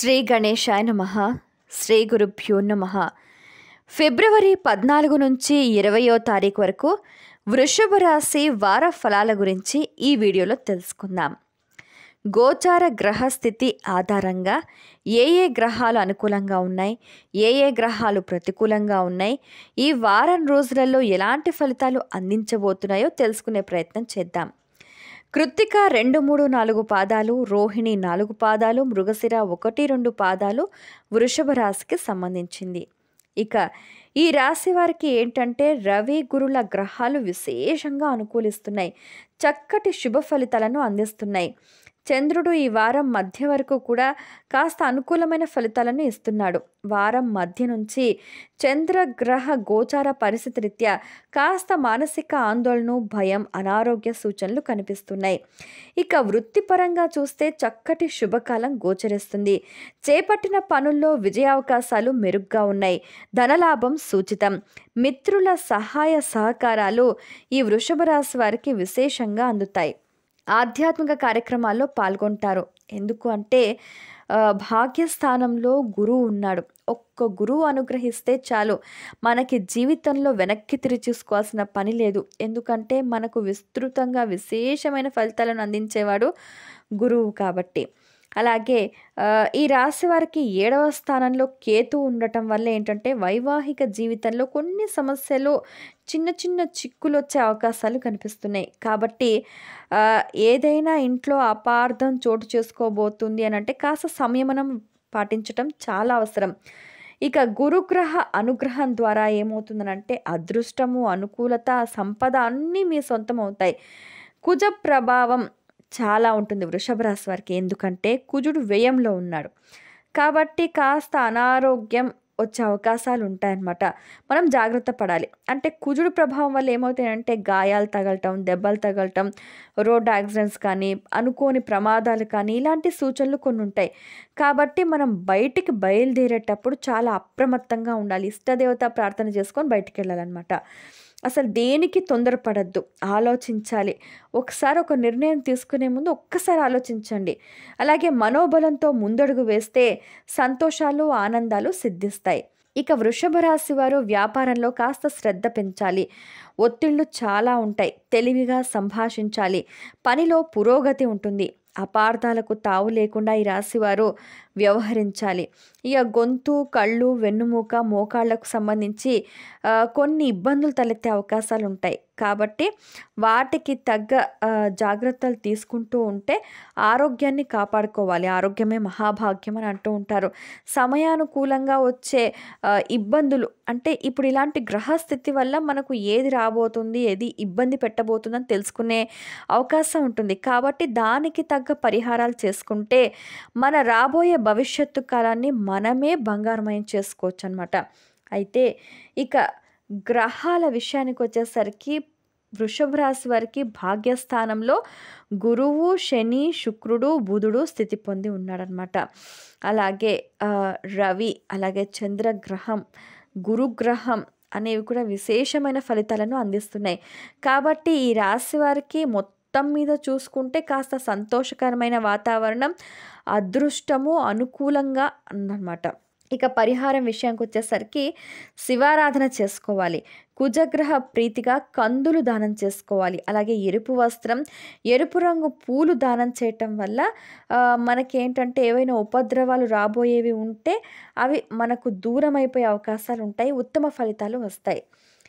శ్రీ గణేశాయ నమ శ్రీ గురుభ్యో నమ ఫిబ్రవరి పద్నాలుగు నుంచి ఇరవయో తారీఖు వరకు వృషభ రాశి వార ఫలాల గురించి ఈ వీడియోలో తెలుసుకుందాం గోచార గ్రహ స్థితి ఆధారంగా ఏ ఏ గ్రహాలు అనుకూలంగా ఉన్నాయి ఏ ఏ గ్రహాలు ప్రతికూలంగా ఉన్నాయి ఈ వారం రోజులలో ఎలాంటి ఫలితాలు అందించబోతున్నాయో తెలుసుకునే ప్రయత్నం చేద్దాం కృత్తిక రెండు మూడు నాలుగు పాదాలు రోహిణి నాలుగు పాదాలు మృగశిర ఒకటి రెండు పాదాలు వృషభ రాశికి సంబంధించింది ఇక ఈ రాశి వారికి ఏంటంటే రవి గురుల గ్రహాలు విశేషంగా అనుకూలిస్తున్నాయి చక్కటి శుభ ఫలితాలను అందిస్తున్నాయి చంద్రుడు ఈ వారం మధ్య వరకు కూడా కాస్త అనుకూలమైన ఫలితాలను ఇస్తున్నాడు వారం మధ్య నుంచి చంద్రగ్రహ గోచార పరిస్థితి రీత్యా కాస్త మానసిక ఆందోళన భయం అనారోగ్య సూచనలు కనిపిస్తున్నాయి ఇక వృత్తిపరంగా చూస్తే చక్కటి శుభకాలం గోచరిస్తుంది చేపట్టిన పనుల్లో విజయావకాశాలు మెరుగ్గా ఉన్నాయి ధనలాభం సూచితం మిత్రుల సహాయ సహకారాలు ఈ వృషభ రాశి వారికి విశేషంగా అందుతాయి ఆధ్యాత్మిక కార్యక్రమాల్లో పాల్గొంటారు ఎందుకు అంటే భాగ్యస్థానంలో గురువు ఉన్నాడు ఒక్క గురువు అనుగ్రహిస్తే చాలు మనకి జీవితంలో వెనక్కి తిరిగి చూసుకోవాల్సిన పని లేదు ఎందుకంటే మనకు విస్తృతంగా విశేషమైన ఫలితాలను అందించేవాడు గురువు కాబట్టి అలాగే ఈ రాశి వారికి ఏడవ స్థానంలో కేతు ఉండటం వల్ల ఏంటంటే వైవాహిక జీవితంలో కొన్ని సమస్యలు చిన్న చిన్న చిక్కులు వచ్చే అవకాశాలు కనిపిస్తున్నాయి కాబట్టి ఏదైనా ఇంట్లో అపార్థం చోటు చేసుకోబోతుంది అని అంటే కాస్త సంయమనం పాటించటం చాలా అవసరం ఇక గురుగ్రహ అనుగ్రహం ద్వారా ఏమవుతుందనంటే అదృష్టము అనుకూలత సంపద అన్నీ మీ సొంతం అవుతాయి కుజ ప్రభావం చాలా ఉంటుంది వృషభ రాశి వారికి ఎందుకంటే కుజుడు వ్యయంలో ఉన్నాడు కాబట్టి కాస్త అనారోగ్యం వచ్చే అవకాశాలు ఉంటాయన్నమాట మనం జాగ్రత్త పడాలి అంటే కుజుడు ప్రభావం వల్ల ఏమవుతాయంటే గాయాలు తగలటం దెబ్బలు తగలటం రోడ్ యాక్సిడెంట్స్ కానీ అనుకోని ప్రమాదాలు కానీ ఇలాంటి సూచనలు కొన్ని ఉంటాయి కాబట్టి మనం బయటికి బయలుదేరేటప్పుడు చాలా అప్రమత్తంగా ఉండాలి ఇష్టదేవత ప్రార్థన చేసుకొని బయటికి వెళ్ళాలన్నమాట అసలు దేనికి తొందరపడద్దు ఆలోచించాలి ఒకసారి ఒక నిర్ణయం తీసుకునే ముందు ఒక్కసారి ఆలోచించండి అలాగే మనోబలంతో ముందడుగు వేస్తే సంతోషాలు ఆనందాలు సిద్ధిస్తాయి ఇక వృషభ రాశి వారు వ్యాపారంలో కాస్త శ్రద్ధ పెంచాలి ఒత్తిళ్లు చాలా ఉంటాయి తెలివిగా సంభాషించాలి పనిలో పురోగతి ఉంటుంది అపార్థాలకు తావు లేకుండా ఈ రాశివారు వ్యవహరించాలి ఇక గొంతు కళ్ళు వెన్నుమూక మోకాళ్ళకు సంబంధించి కొన్ని ఇబ్బందులు తలెత్తే అవకాశాలు ఉంటాయి కాబట్టి వాటికి తగ్గ జాగ్రత్తలు తీసుకుంటూ ఉంటే ఆరోగ్యాన్ని కాపాడుకోవాలి ఆరోగ్యమే మహాభాగ్యం అని అంటూ ఉంటారు సమయానుకూలంగా వచ్చే ఇబ్బందులు అంటే ఇప్పుడు ఇలాంటి గ్రహస్థితి వల్ల మనకు ఏది రాబోతుంది ఏది ఇబ్బంది పెట్టబోతుందని తెలుసుకునే అవకాశం ఉంటుంది కాబట్టి దానికి తగ్గ గనక పరిహారాలు చేసుకుంటే మన రాబోయే భవిష్యత్తు కాలాన్ని మనమే బంగారమయం చేసుకోవచ్చు అనమాట అయితే ఇక గ్రహాల విషయానికి వచ్చేసరికి వృషభ రాశి వారికి భాగ్యస్థానంలో గురువు శని శుక్రుడు బుధుడు స్థితి పొంది ఉన్నాడనమాట అలాగే రవి అలాగే చంద్రగ్రహం గురుగ్రహం అనేవి కూడా విశేషమైన ఫలితాలను అందిస్తున్నాయి కాబట్టి ఈ రాశి వారికి మొత్తం మొత్తం మీద చూసుకుంటే కాస్త సంతోషకరమైన వాతావరణం అదృష్టము అనుకూలంగా అన్నమాట ఇక పరిహారం విషయానికి వచ్చేసరికి శివారాధన చేసుకోవాలి కుజగ్రహ ప్రీతిగా కందులు దానం చేసుకోవాలి అలాగే ఎరుపు వస్త్రం ఎరుపు రంగు పూలు దానం చేయటం వల్ల మనకేంటంటే ఏవైనా ఉపద్రవాలు రాబోయేవి ఉంటే అవి మనకు దూరం అయిపోయే అవకాశాలు ఉంటాయి ఉత్తమ ఫలితాలు వస్తాయి